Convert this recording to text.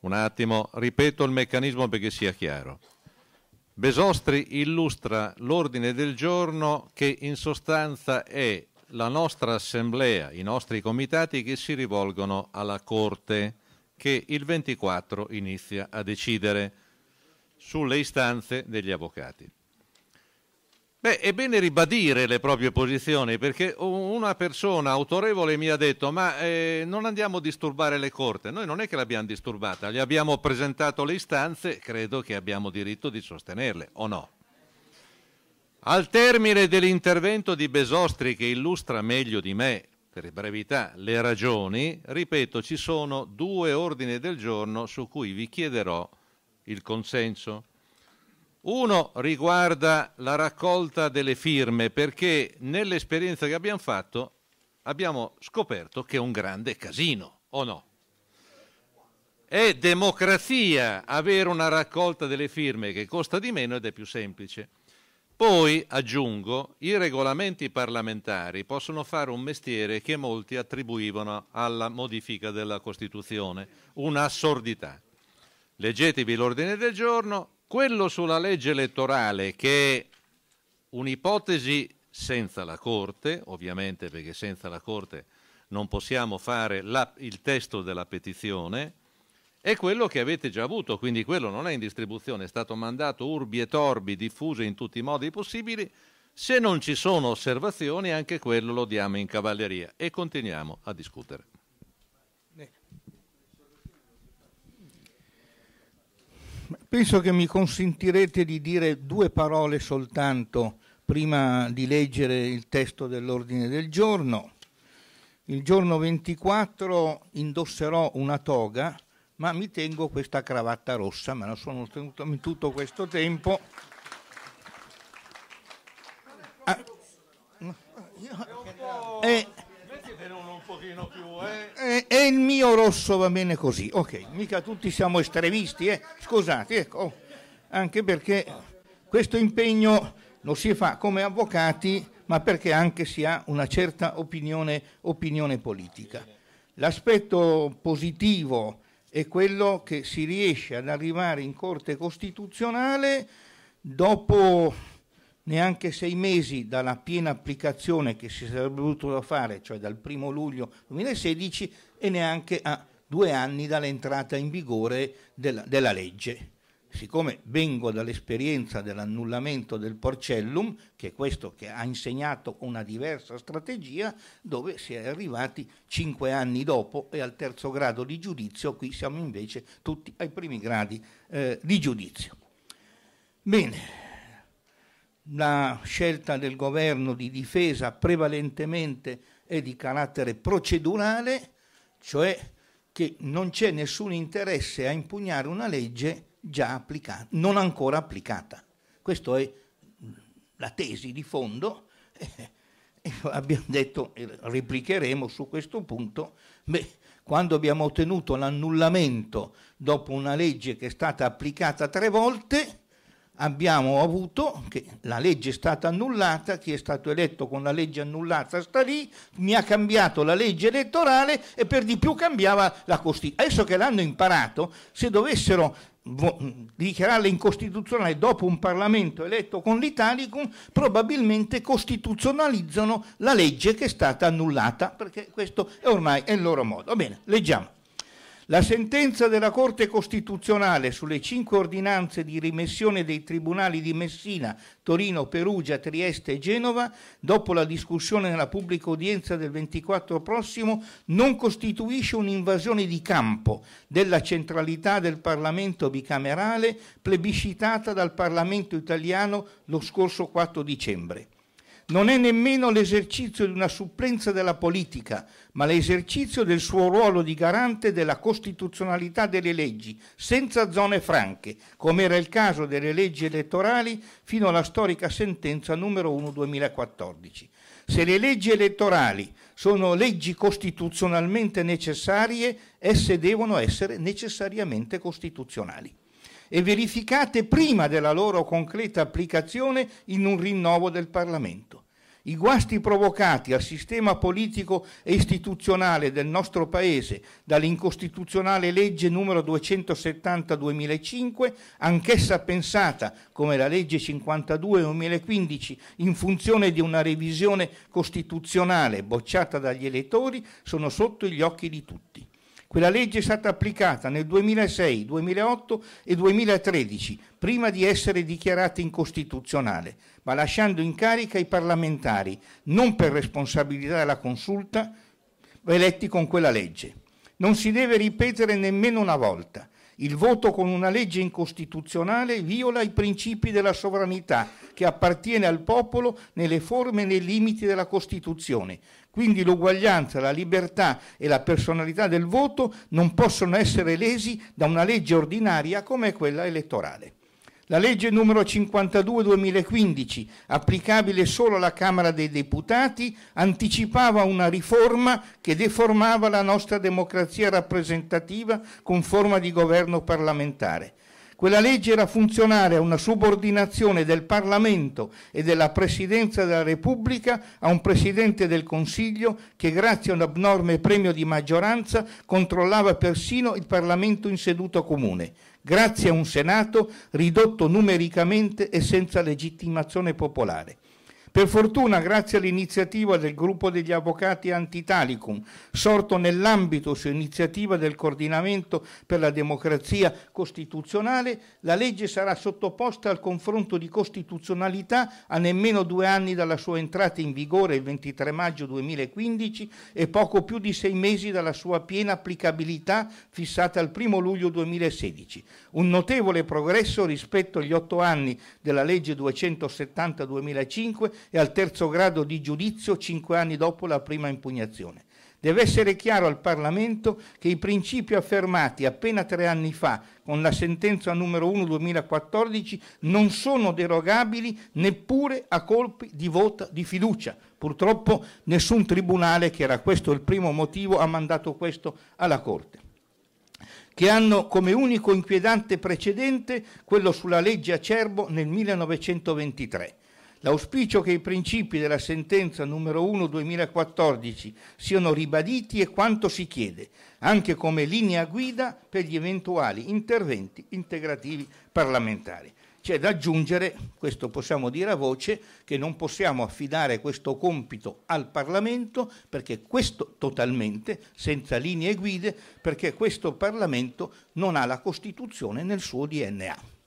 Un attimo, ripeto il meccanismo perché sia chiaro. Besostri illustra l'ordine del giorno che in sostanza è la nostra assemblea, i nostri comitati che si rivolgono alla Corte che il 24 inizia a decidere sulle istanze degli avvocati. Beh, è bene ribadire le proprie posizioni perché un una persona autorevole mi ha detto ma eh, non andiamo a disturbare le corte, noi non è che l'abbiamo disturbata, gli abbiamo presentato le istanze, credo che abbiamo diritto di sostenerle, o no? Al termine dell'intervento di Besostri che illustra meglio di me, per brevità, le ragioni, ripeto, ci sono due ordini del giorno su cui vi chiederò il consenso. Uno riguarda la raccolta delle firme perché nell'esperienza che abbiamo fatto abbiamo scoperto che è un grande casino, o no? È democrazia avere una raccolta delle firme che costa di meno ed è più semplice. Poi, aggiungo, i regolamenti parlamentari possono fare un mestiere che molti attribuivano alla modifica della Costituzione, un'assurdità. Leggetevi l'ordine del giorno, quello sulla legge elettorale che è un'ipotesi senza la Corte, ovviamente perché senza la Corte non possiamo fare la, il testo della petizione, è quello che avete già avuto, quindi quello non è in distribuzione, è stato mandato urbi e torbi, diffuso in tutti i modi possibili. Se non ci sono osservazioni, anche quello lo diamo in cavalleria e continuiamo a discutere. penso che mi consentirete di dire due parole soltanto prima di leggere il testo dell'ordine del giorno. Il giorno 24 indosserò una toga, ma mi tengo questa cravatta rossa, me la sono tenuta in tutto questo tempo. Ah, eh, un pochino più, eh? e il mio rosso va bene così. Ok, mica tutti siamo estremisti, eh? scusate, ecco, anche perché questo impegno lo si fa come avvocati, ma perché anche si ha una certa opinione, opinione politica. L'aspetto positivo è quello che si riesce ad arrivare in Corte Costituzionale dopo neanche sei mesi dalla piena applicazione che si sarebbe dovuto fare, cioè dal 1 luglio 2016, e neanche a due anni dall'entrata in vigore della, della legge. Siccome vengo dall'esperienza dell'annullamento del porcellum, che è questo che ha insegnato una diversa strategia, dove si è arrivati cinque anni dopo e al terzo grado di giudizio, qui siamo invece tutti ai primi gradi eh, di giudizio. Bene, la scelta del governo di difesa prevalentemente è di carattere procedurale, cioè che non c'è nessun interesse a impugnare una legge già applicata, non ancora applicata. Questa è mm, la tesi di fondo. Eh, abbiamo detto, replicheremo su questo punto, beh, quando abbiamo ottenuto l'annullamento dopo una legge che è stata applicata tre volte, abbiamo avuto che la legge è stata annullata, chi è stato eletto con la legge annullata sta lì, mi ha cambiato la legge elettorale e per di più cambiava la Costituzione. Adesso che l'hanno imparato, se dovessero dichiararla incostituzionale dopo un Parlamento eletto con l'Italicum, probabilmente costituzionalizzano la legge che è stata annullata, perché questo è ormai è il loro modo. Va bene, leggiamo. La sentenza della Corte Costituzionale sulle cinque ordinanze di rimessione dei tribunali di Messina, Torino, Perugia, Trieste e Genova, dopo la discussione nella pubblica udienza del 24 prossimo, non costituisce un'invasione di campo della centralità del Parlamento bicamerale plebiscitata dal Parlamento italiano lo scorso 4 dicembre non è nemmeno l'esercizio di una supplenza della politica, ma l'esercizio del suo ruolo di garante della costituzionalità delle leggi, senza zone franche, come era il caso delle leggi elettorali fino alla storica sentenza numero 1 2014. Se le leggi elettorali sono leggi costituzionalmente necessarie, esse devono essere necessariamente costituzionali e verificate prima della loro concreta applicazione in un rinnovo del Parlamento. I guasti provocati al sistema politico e istituzionale del nostro Paese dall'incostituzionale legge numero 270-2005, anch'essa pensata come la legge 52-2015 in funzione di una revisione costituzionale bocciata dagli elettori, sono sotto gli occhi di tutti. Quella legge è stata applicata nel 2006, 2008 e 2013, prima di essere dichiarata incostituzionale, ma lasciando in carica i parlamentari, non per responsabilità della consulta, eletti con quella legge. Non si deve ripetere nemmeno una volta. Il voto con una legge incostituzionale viola i principi della sovranità che appartiene al popolo nelle forme e nei limiti della Costituzione. Quindi l'uguaglianza, la libertà e la personalità del voto non possono essere lesi da una legge ordinaria come quella elettorale. La legge numero 52 2015, applicabile solo alla Camera dei Deputati, anticipava una riforma che deformava la nostra democrazia rappresentativa con forma di governo parlamentare. Quella legge era funzionale a una subordinazione del Parlamento e della Presidenza della Repubblica a un Presidente del Consiglio che grazie a un abnorme premio di maggioranza controllava persino il Parlamento in seduta comune grazie a un Senato ridotto numericamente e senza legittimazione popolare. Per fortuna, grazie all'iniziativa del gruppo degli avvocati Antitalicum, sorto nell'ambito su iniziativa del coordinamento per la democrazia costituzionale, la legge sarà sottoposta al confronto di costituzionalità a nemmeno due anni dalla sua entrata in vigore il 23 maggio 2015 e poco più di sei mesi dalla sua piena applicabilità fissata al 1 luglio 2016. Un notevole progresso rispetto agli otto anni della legge 270 2005 e al terzo grado di giudizio cinque anni dopo la prima impugnazione. Deve essere chiaro al Parlamento che i principi affermati appena tre anni fa con la sentenza numero 1 2014 non sono derogabili neppure a colpi di voto di fiducia. Purtroppo nessun tribunale, che era questo il primo motivo, ha mandato questo alla Corte che hanno come unico inquietante precedente quello sulla legge Acerbo nel 1923. L'auspicio che i principi della sentenza numero 1 2014 siano ribaditi è quanto si chiede, anche come linea guida per gli eventuali interventi integrativi parlamentari. C'è da aggiungere, questo possiamo dire a voce, che non possiamo affidare questo compito al Parlamento, perché questo totalmente, senza linee guide, perché questo Parlamento non ha la Costituzione nel suo DNA.